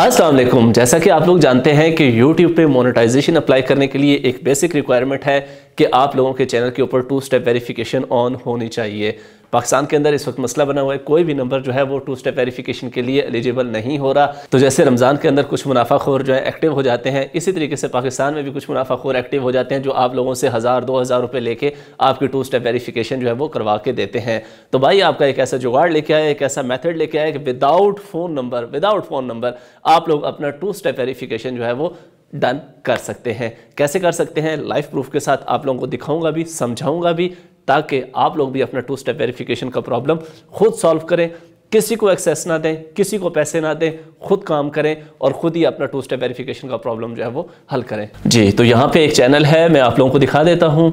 असलम जैसा कि आप लोग जानते हैं कि YouTube पे मोनेटाइजेशन अप्लाई करने के लिए एक बेसिक रिक्वायरमेंट है कि आप लोगों के चैनल के ऊपर टू स्टेप वेरिफिकेशन ऑन होनी चाहिए पाकिस्तान के अंदर इस वक्त मसला बना हुआ है कोई भी नंबर जो है वो टू स्टेप वेरिफिकेशन के लिए एलिजिबल नहीं हो रहा तो जैसे रमज़ान के अंदर कुछ मुनाफा खोर जो है एक्टिव हो जाते हैं इसी तरीके से पाकिस्तान में भी कुछ मुनाफा खोर एक्टिव हो जाते हैं जो आप लोगों से हज़ार दो हज़ार रुपये लेके आपकी टू स्टेप वेरीफिकेशन जो है वो करवा के देते हैं तो भाई आपका एक ऐसा जुगाड़ लेके आया एक ऐसा मैथड लेके आया कि without phone number without phone number आप लोग अपना टू स्टेप वेरीफिकेशन जो है वो डन कर सकते हैं कैसे कर सकते हैं लाइफ प्रूफ के साथ आप लोगों को दिखाऊंगा भी समझाऊंगा भी ताकि आप लोग भी अपना टू स्टेप वेरिफिकेशन का प्रॉब्लम खुद सॉल्व करें किसी को एक्सेस ना दें किसी को पैसे ना दें खुद काम करें और खुद ही अपना टू स्टेप वेरिफिकेशन का प्रॉब्लम जो है वो हल करें जी तो यहाँ पे एक चैनल है मैं आप लोगों को दिखा देता हूँ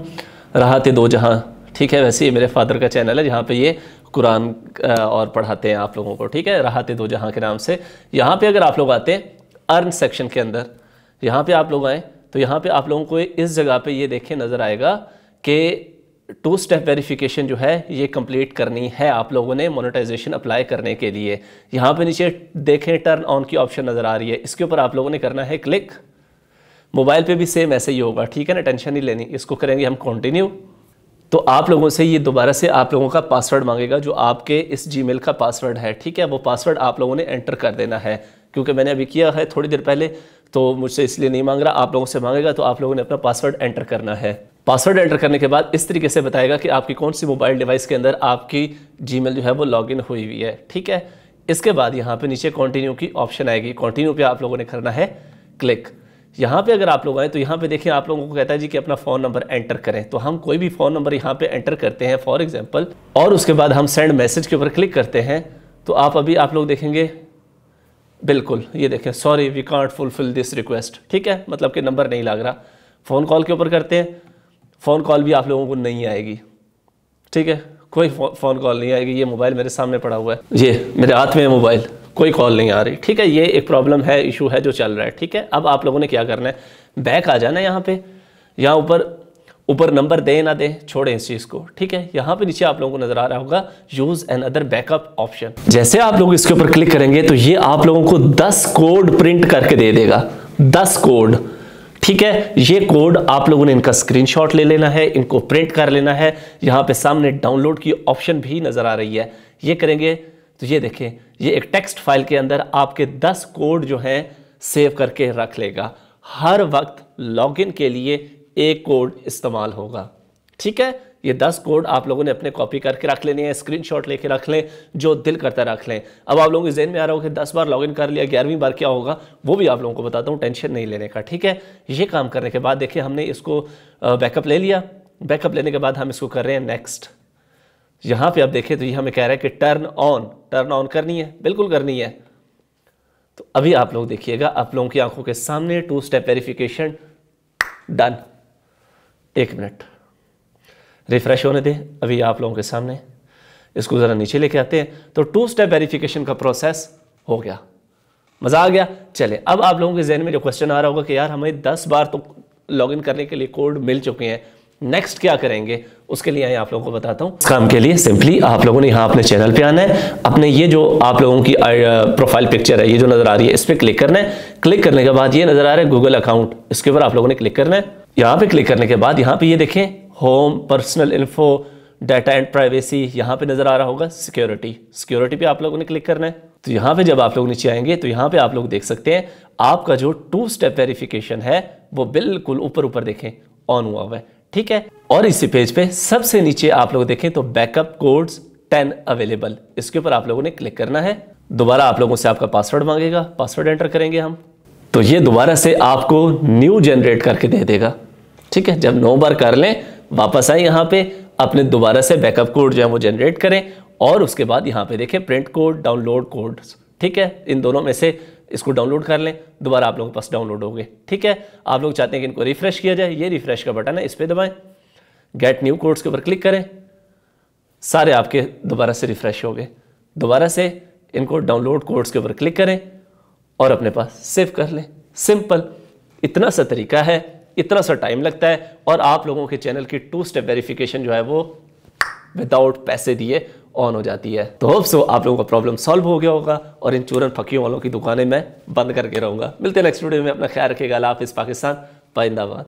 राहत दो जहाँ ठीक है वैसे ही मेरे फादर का चैनल है जहाँ पे ये कुरान और पढ़ाते हैं आप लोगों को ठीक है राहत दो जहाँ के नाम से यहाँ पे अगर आप लोग आते हैं अर्न सेक्शन के अंदर तो यहाँ पे आप लोग आएँ तो यहाँ पे आप लोगों को इस जगह पे ये देखें नज़र आएगा कि टू स्टेप वेरिफिकेशन जो है ये कंप्लीट करनी है आप लोगों ने मोनेटाइजेशन अप्लाई करने के लिए यहाँ पे नीचे देखें टर्न ऑन की ऑप्शन नज़र आ रही है इसके ऊपर आप लोगों ने करना है क्लिक मोबाइल पे भी सेम ऐसे ही होगा ठीक है ना टेंशन नहीं लेनी इसको करेंगे हम कंटिन्यू तो आप लोगों से ये दोबारा से आप लोगों का पासवर्ड मांगेगा जो आपके इस जी का पासवर्ड है ठीक है वो पासवर्ड आप लोगों ने एंटर कर देना है क्योंकि मैंने अभी किया है थोड़ी देर पहले तो मुझसे इसलिए नहीं मांग रहा आप लोगों से मांगेगा तो आप लोगों ने अपना पासवर्ड एंटर करना है पासवर्ड एंटर करने के बाद इस तरीके से बताएगा कि आपकी कौन सी मोबाइल डिवाइस के अंदर आपकी जी जो है वो लॉग हुई हुई है ठीक है इसके बाद यहाँ पे नीचे कॉन्टिन्यू की ऑप्शन आएगी कॉन्टिन्यू पर आप लोगों ने करना है क्लिक यहाँ पे अगर आप लोग आए तो यहाँ पे देखिए आप लोगों को कहता है जी कि अपना फ़ोन नंबर एंटर करें तो हम कोई भी फ़ोन नंबर यहाँ पे एंटर करते हैं फॉर एग्जांपल और उसके बाद हम सेंड मैसेज के ऊपर क्लिक करते हैं तो आप अभी आप लोग देखेंगे बिल्कुल ये देखें sorry we can't fulfil this request ठीक है मतलब कि नंबर नहीं लग रहा फ़ोन कॉल के ऊपर करते हैं फ़ोन कॉल भी आप लोगों को नहीं आएगी ठीक है कोई फ़ोन कॉल नहीं आएगी ये मोबाइल मेरे सामने पड़ा हुआ है ये मेरे हाथ में है मोबाइल कोई कॉल नहीं आ रही ठीक है ये एक प्रॉब्लम है इशू है जो चल रहा है ठीक है अब आप लोगों ने क्या करना है बैक आ जाना है यहाँ पर यहाँ ऊपर ऊपर नंबर दें ना दें छोड़ें इस चीज़ को ठीक है यहाँ पे नीचे आप लोगों को नज़र आ रहा होगा use another backup option जैसे आप लोग इसके ऊपर क्लिक करेंगे तो ये आप लोगों को 10 कोड प्रिंट करके दे देगा 10 कोड ठीक है ये कोड आप लोगों ने इनका स्क्रीनशॉट ले लेना है इनको प्रिंट कर लेना है यहाँ पे सामने डाउनलोड की ऑप्शन भी नज़र आ रही है ये करेंगे तो ये देखें ये एक टेक्स्ट फाइल के अंदर आपके दस कोड जो हैं सेव करके रख लेगा हर वक्त लॉगिन के लिए एक कोड इस्तेमाल होगा ठीक है ये दस कोड आप लोगों ने अपने कॉपी करके रख लेने हैं स्क्रीनशॉट लेके रख लें जो दिल करता रख लें अब आप लोगों के जहन में आ रहा हो कि दस बार लॉगिन कर लिया ग्यारहवीं बार क्या होगा वो भी आप लोगों को बताता हूँ टेंशन नहीं लेने का ठीक है ये काम करने के बाद देखिए हमने इसको बैकअप ले लिया बैकअप लेने के बाद हम इसको कर रहे हैं नेक्स्ट यहाँ पर आप देखें तो ये हमें कह रहा है कि टर्न ऑन टर्न ऑन करनी है बिल्कुल करनी है तो अभी आप लोग देखिएगा आप लोगों की आंखों के सामने टू स्टेप वेरिफिकेशन डन एक मिनट रिफ्रेश होने दें अभी आप लोगों के सामने इसको ज़रा नीचे लेके आते हैं तो टू स्टेप वेरिफिकेशन का प्रोसेस हो गया मज़ा आ गया चले अब आप लोगों के जहन में जो क्वेश्चन आ रहा होगा कि यार हमें दस बार तो लॉगिन करने के लिए कोड मिल चुके हैं नेक्स्ट क्या करेंगे उसके लिए आप लोगों को बताता हूँ काम के लिए सिंपली आप लोगों ने यहाँ अपने चैनल पे आना है अपने ये जो आप लोगों की प्रोफाइल पिक्चर है ये जो नज़र आ रही है इस पर क्लिक करना है क्लिक करने के बाद ये नज़र आ रहा है गूगल अकाउंट इसके ऊपर आप लोगों ने क्लिक करना है यहां पे क्लिक करने के बाद यहाँ पे ये यह देखें home personal info data and privacy यहां पे नज़र आ रहा होगा सिक्योरिटी सिक्योरिटी पे आप लोगों ने क्लिक करना है तो यहाँ पे जब आप लोग नीचे आएंगे तो यहाँ पे आप लोग देख सकते हैं आपका जो टू स्टेप वेरिफिकेशन है वो बिल्कुल ऊपर ऊपर देखें ऑन हुआ हुआ है ठीक है और इसी पेज पे सबसे नीचे आप लोग देखें तो बैकअप कोड्स टेन अवेलेबल इसके ऊपर आप लोगों ने क्लिक करना है दोबारा आप लोगों से आपका पासवर्ड मांगेगा पासवर्ड एंटर करेंगे हम तो ये दोबारा से आपको न्यू जनरेट करके दे देगा ठीक है जब नौ बार कर लें वापस आए यहाँ पे अपने दोबारा से बैकअप कोड जो है वो जनरेट करें और उसके बाद यहाँ पे देखें प्रिंट कोड डाउनलोड कोड ठीक है इन दोनों में से इसको डाउनलोड कर लें दोबारा आप लोगों के पास डाउनलोड हो गए ठीक है आप लोग चाहते हैं कि इनको रिफ्रेश किया जाए ये रिफ्रेश का बटन है इस पर दबाएँ गेट न्यू कोड्स के ऊपर क्लिक करें सारे आपके दोबारा से रिफ्रेश हो गए दोबारा से इनको डाउनलोड कोड्स के ऊपर क्लिक करें और अपने पास सेव कर लें सिंपल इतना सा तरीका है इतना सा टाइम लगता है और आप लोगों के चैनल की टू स्टेप वेरिफिकेशन जो है वो विदाउट पैसे दिए ऑन हो जाती है तो होप सो आप लोगों का प्रॉब्लम सॉल्व हो गया होगा और इन चूरन फकीियों वालों की दुकानें मैं बंद करके रहूँगा मिलते हैं नेक्स्ट वीडियो में अपना ख्याल रखिएगा अल्लाह इस पाकिस्तान पाइंदाबाद